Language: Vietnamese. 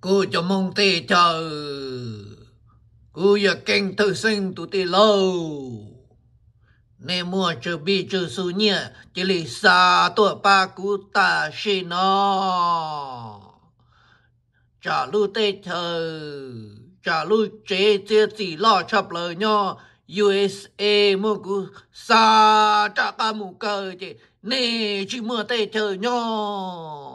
cô cho mong tê chờ cô giờ kênh thư sinh tụ tê lâu nè mua chờ bi chờ su nhẹ chỉ lì xa tụa ba cú ta xì nó trả lưu tê chờ trả lưu chế chế chỉ lo chập lời nhau USA mua cú xa trả ca mù cờ chỉ nè chỉ mua tê chờ nhau